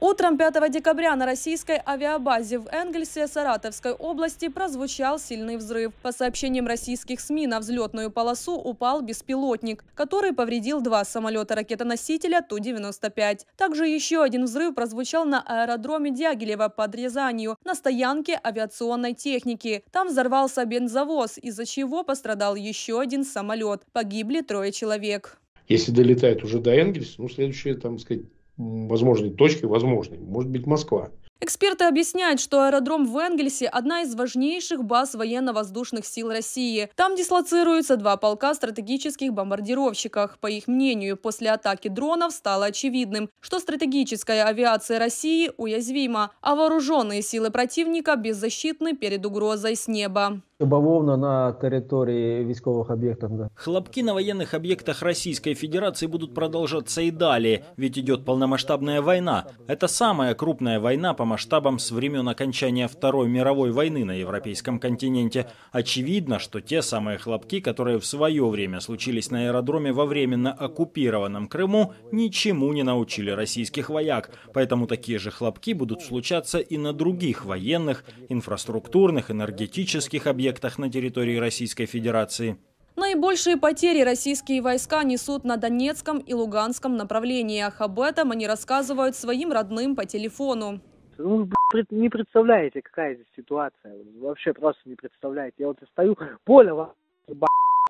Утром 5 декабря на российской авиабазе в Энгельсе Саратовской области прозвучал сильный взрыв. По сообщениям российских СМИ, на взлетную полосу упал беспилотник, который повредил два самолета ракетоносителя Ту-95. Также еще один взрыв прозвучал на аэродроме Дягилева под Рязанью на стоянке авиационной техники. Там взорвался бензовоз, из-за чего пострадал еще один самолет. Погибли трое человек. Если долетает уже до Энгельса, ну, следующее там, сказать, Возможные точки возможные, может быть Москва. Эксперты объясняют, что аэродром в Энгельсе – одна из важнейших баз военно-воздушных сил России. Там дислоцируются два полка стратегических бомбардировщиков. По их мнению, после атаки дронов стало очевидным, что стратегическая авиация России уязвима, а вооруженные силы противника беззащитны перед угрозой с неба бавовна на территории військовых объектов. Да. Хлопки на военных объектах Российской Федерации будут продолжаться и далее, ведь идет полномасштабная война. Это самая крупная война по масштабам с времен окончания Второй мировой войны на европейском континенте. Очевидно, что те самые хлопки, которые в свое время случились на аэродроме во временно оккупированном Крыму, ничему не научили российских вояк. Поэтому такие же хлопки будут случаться и на других военных, инфраструктурных, энергетических объектах объектах на территории Российской Федерации. Наибольшие потери российские войска несут на Донецком и Луганском направлениях. Об этом они рассказывают своим родным по телефону. Ну, вы не представляете, какая здесь ситуация. Вообще просто не представляете. Я вот стою, поле,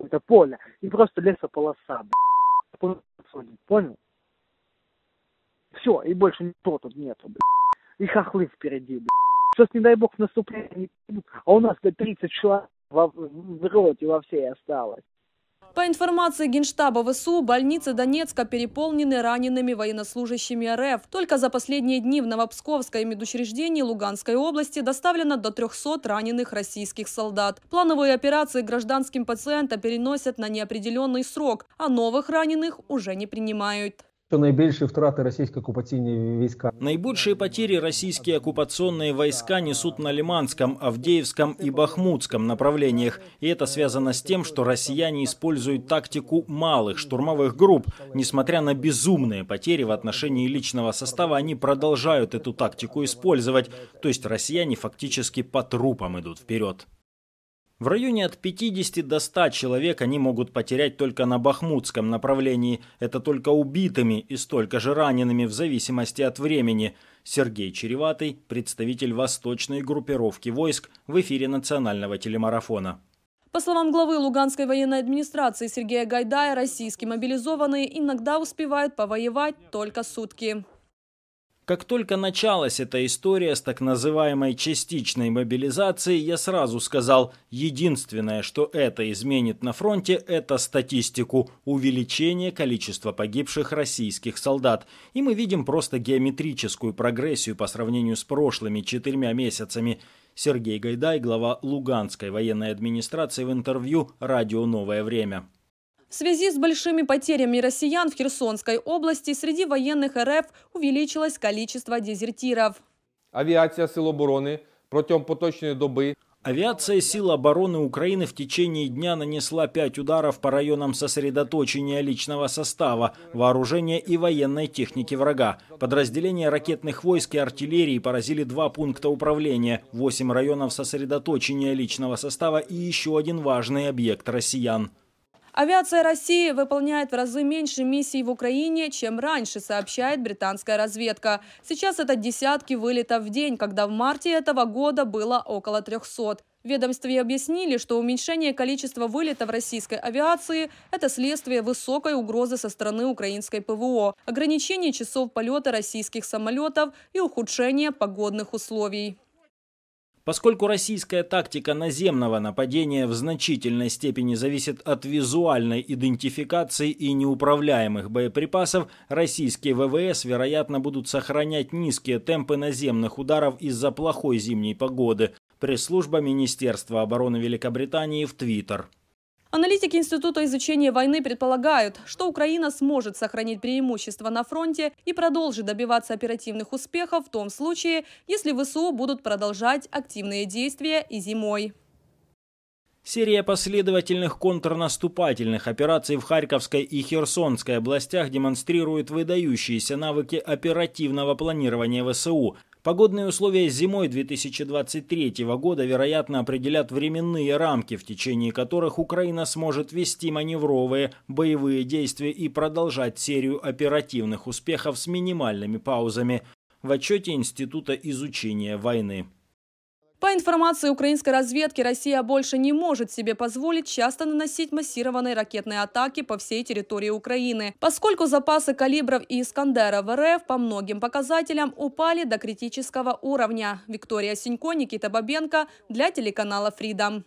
это поле, и просто лесополоса, понял? Все, и больше никто тут нету, И хохлы впереди, блядь сейчас, не дай бог, в наступлении, а у нас-то 30 человек во, в роте во всей осталось. По информации Генштаба ВСУ, больницы Донецка переполнены ранеными военнослужащими РФ. Только за последние дни в Новопсковское медучреждении Луганской области доставлено до 300 раненых российских солдат. Плановые операции гражданским пациента переносят на неопределенный срок, а новых раненых уже не принимают. Что наибольшие втраты российские оккупационные войска? Наибольшие потери российские оккупационные войска несут на Лиманском, Авдеевском и Бахмутском направлениях. И это связано с тем, что россияне используют тактику малых штурмовых групп. Несмотря на безумные потери в отношении личного состава, они продолжают эту тактику использовать. То есть россияне фактически по трупам идут вперед. В районе от 50 до 100 человек они могут потерять только на бахмутском направлении. Это только убитыми и столько же ранеными в зависимости от времени. Сергей Череватый, представитель восточной группировки войск в эфире национального телемарафона. По словам главы Луганской военной администрации Сергея Гайдая, российские мобилизованные иногда успевают повоевать только сутки. Как только началась эта история с так называемой частичной мобилизацией, я сразу сказал, единственное, что это изменит на фронте, это статистику, увеличение количества погибших российских солдат. И мы видим просто геометрическую прогрессию по сравнению с прошлыми четырьмя месяцами. Сергей Гайдай, глава Луганской военной администрации в интервью «Радио Новое время». В связи с большими потерями россиян в Херсонской области среди военных РФ увеличилось количество дезертиров. Авиация Сил обороны протягом поточной доби Авиация сил обороны Украины в течение дня нанесла пять ударов по районам сосредоточения личного состава, вооружения и военной техники врага. Подразделения ракетных войск и артиллерии поразили два пункта управления, восемь районов сосредоточения личного состава и еще один важный объект россиян. Авиация России выполняет в разы меньше миссий в Украине, чем раньше, сообщает британская разведка. Сейчас это десятки вылетов в день, когда в марте этого года было около 300. В ведомстве объяснили, что уменьшение количества вылетов российской авиации – это следствие высокой угрозы со стороны украинской ПВО, ограничение часов полета российских самолетов и ухудшение погодных условий. Поскольку российская тактика наземного нападения в значительной степени зависит от визуальной идентификации и неуправляемых боеприпасов, российские ВВС, вероятно, будут сохранять низкие темпы наземных ударов из-за плохой зимней погоды. Пресс-служба Министерства обороны Великобритании в Твиттер. Аналитики Института изучения войны предполагают, что Украина сможет сохранить преимущество на фронте и продолжит добиваться оперативных успехов в том случае, если ВСУ будут продолжать активные действия и зимой. Серия последовательных контрнаступательных операций в Харьковской и Херсонской областях демонстрирует выдающиеся навыки оперативного планирования ВСУ. Погодные условия зимой 2023 года, вероятно, определят временные рамки, в течение которых Украина сможет вести маневровые боевые действия и продолжать серию оперативных успехов с минимальными паузами в отчете Института изучения войны. По информации украинской разведки, Россия больше не может себе позволить часто наносить массированные ракетные атаки по всей территории Украины, поскольку запасы калибров и Искандера в РФ по многим показателям упали до критического уровня. Виктория Синько, Никита Бабенко для телеканала Freedom.